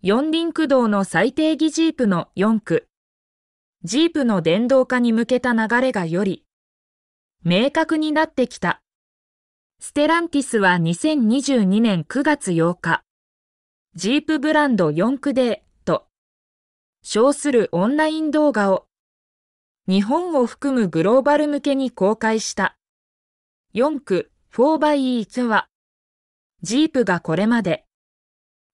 四輪駆動の最定義ジープの4区。ジープの電動化に向けた流れがより、明確になってきた。ステランティスは2022年9月8日、ジープブランド4区で、と、称するオンライン動画を、日本を含むグローバル向けに公開した。4区 4x1 は、ジープがこれまで、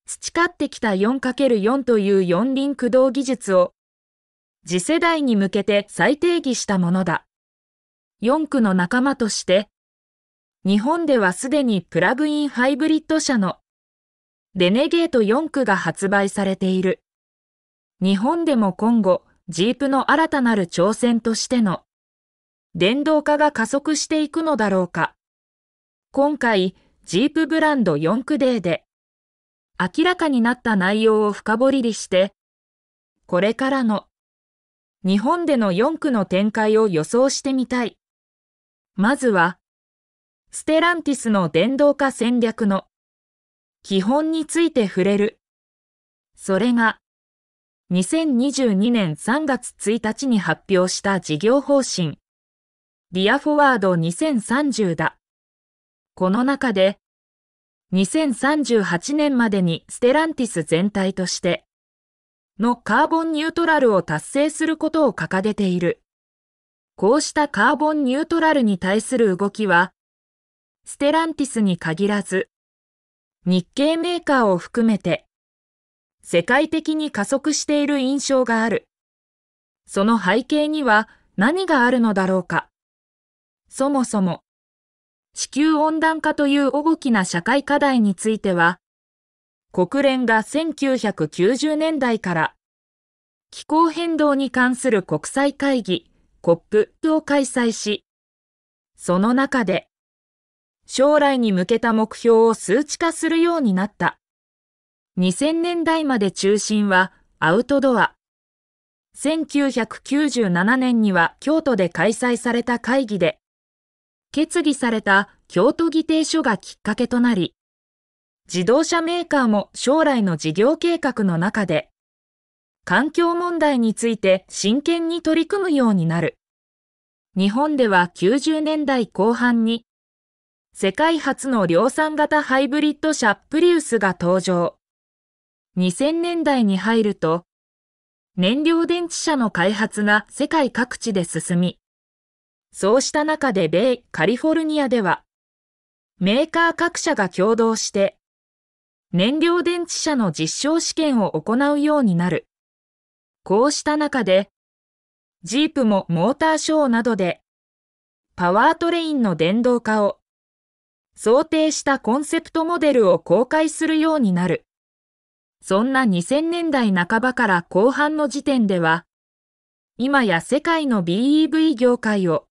培ってきた 4×4 という四輪駆動技術を次世代に向けて再定義したものだ。4区の仲間として、日本ではすでにプラグインハイブリッド車のレネゲート4区が発売されている。日本でも今後、ジープの新たなる挑戦としての電動化が加速していくのだろうか。今回、ジープブランド4区デーで明らかになった内容を深掘りして、これからの日本での4区の展開を予想してみたい。まずは、ステランティスの電動化戦略の基本について触れる。それが、2022年3月1日に発表した事業方針、ディアフォワード2030だ。この中で、2038年までにステランティス全体としてのカーボンニュートラルを達成することを掲げている。こうしたカーボンニュートラルに対する動きは、ステランティスに限らず、日系メーカーを含めて、世界的に加速している印象がある。その背景には何があるのだろうか。そもそも、地球温暖化という大きな社会課題については、国連が1990年代から気候変動に関する国際会議 COP を開催し、その中で将来に向けた目標を数値化するようになった。2000年代まで中心はアウトドア。1997年には京都で開催された会議で決議された京都議定書がきっかけとなり、自動車メーカーも将来の事業計画の中で、環境問題について真剣に取り組むようになる。日本では90年代後半に、世界初の量産型ハイブリッド車プリウスが登場。2000年代に入ると、燃料電池車の開発が世界各地で進み、そうした中で米カリフォルニアでは、メーカー各社が共同して、燃料電池車の実証試験を行うようになる。こうした中で、ジープもモーターショーなどで、パワートレインの電動化を想定したコンセプトモデルを公開するようになる。そんな2000年代半ばから後半の時点では、今や世界の BEV 業界を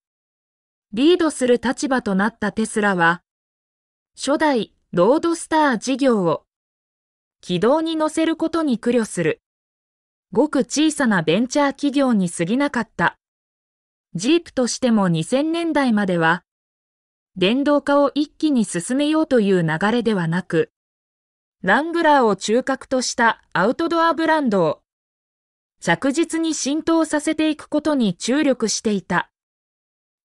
リードする立場となったテスラは、初代ロードスター事業を軌道に乗せることに苦慮する。ごく小さなベンチャー企業に過ぎなかった。ジープとしても2000年代までは、電動化を一気に進めようという流れではなく、ラングラーを中核としたアウトドアブランドを着実に浸透させていくことに注力していた。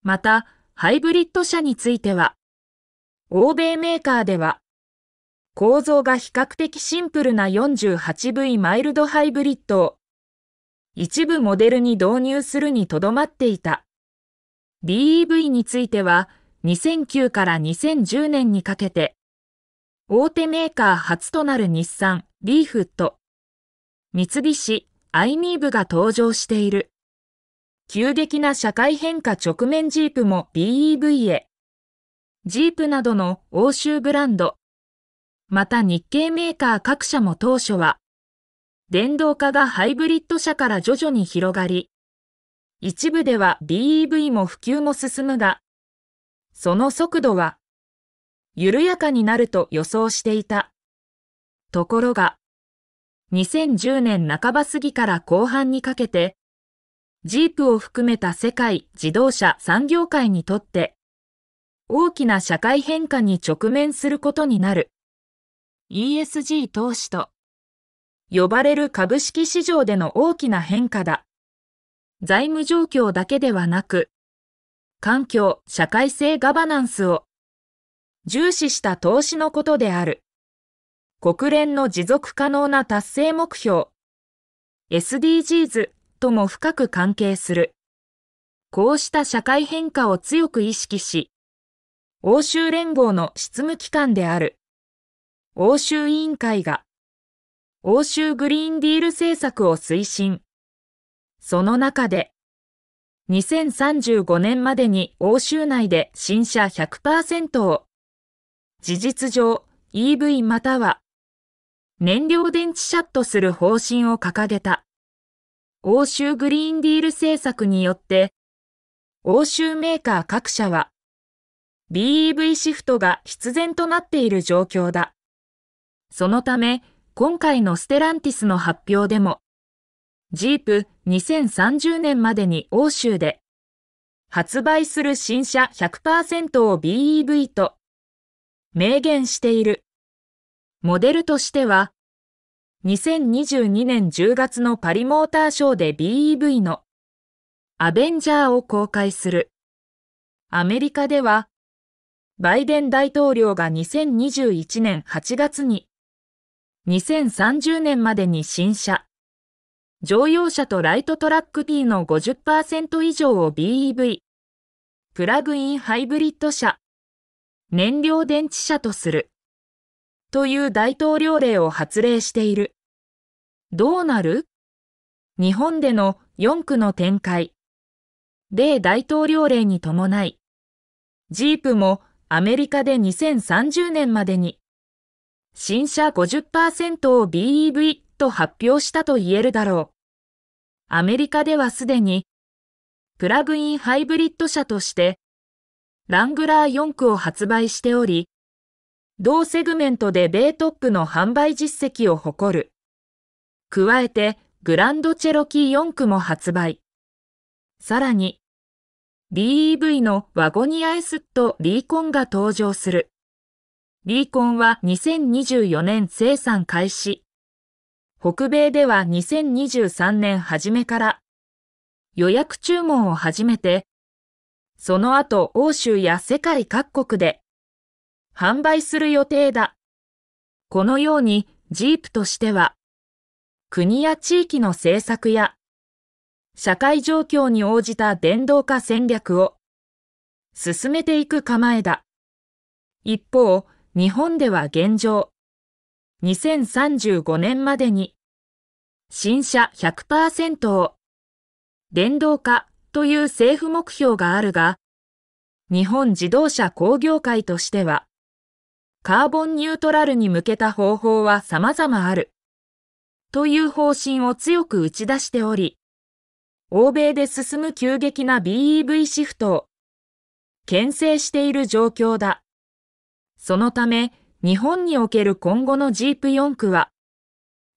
また、ハイブリッド車については、欧米メーカーでは、構造が比較的シンプルな 48V マイルドハイブリッドを、一部モデルに導入するにとどまっていた。BEV については、2009から2010年にかけて、大手メーカー初となる日産、リーフと、三菱、アイミーブが登場している。急激な社会変化直面ジープも BEV へ。ジープなどの欧州ブランド。また日系メーカー各社も当初は、電動化がハイブリッド車から徐々に広がり、一部では BEV も普及も進むが、その速度は、緩やかになると予想していた。ところが、2010年半ば過ぎから後半にかけて、ジープを含めた世界自動車産業界にとって大きな社会変化に直面することになる ESG 投資と呼ばれる株式市場での大きな変化だ財務状況だけではなく環境社会性ガバナンスを重視した投資のことである国連の持続可能な達成目標 SDGs とも深く関係する。こうした社会変化を強く意識し、欧州連合の執務機関である欧州委員会が欧州グリーンディール政策を推進。その中で、2035年までに欧州内で新車100%を、事実上 EV または燃料電池車とする方針を掲げた。欧州グリーンディール政策によって、欧州メーカー各社は、BEV シフトが必然となっている状況だ。そのため、今回のステランティスの発表でも、ジープ2030年までに欧州で、発売する新車100%を BEV と、明言している。モデルとしては、2022年10月のパリモーターショーで BEV のアベンジャーを公開する。アメリカでは、バイデン大統領が2021年8月に、2030年までに新車、乗用車とライトトラック P の50%以上を BEV、プラグインハイブリッド車、燃料電池車とする。という大統領令を発令している。どうなる日本での4区の展開。米大統領令に伴い、ジープもアメリカで2030年までに、新車50%を BEV と発表したと言えるだろう。アメリカではすでに、プラグインハイブリッド車として、ラングラー4区を発売しており、同セグメントで米トップの販売実績を誇る。加えて、グランドチェロキー4区も発売。さらに、BEV のワゴニア S とリーコンが登場する。リーコンは2024年生産開始。北米では2023年初めから予約注文を始めて、その後欧州や世界各国で販売する予定だ。このようにジープとしては、国や地域の政策や、社会状況に応じた電動化戦略を進めていく構えだ。一方、日本では現状、2035年までに、新車100%を、電動化という政府目標があるが、日本自動車工業会としては、カーボンニュートラルに向けた方法は様々ある。という方針を強く打ち出しており、欧米で進む急激な BEV シフトを、牽制している状況だ。そのため、日本における今後のジープ4区は、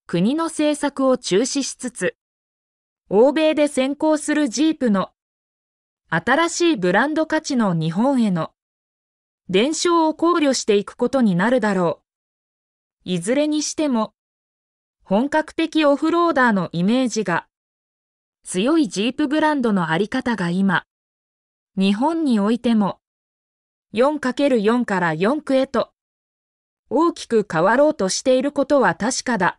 国の政策を中止しつつ、欧米で先行するジープの新しいブランド価値の日本への伝承を考慮していくことになるだろう。いずれにしても、本格的オフローダーのイメージが、強いジープブランドのあり方が今、日本においても、4×4 から4区へと、大きく変わろうとしていることは確かだ。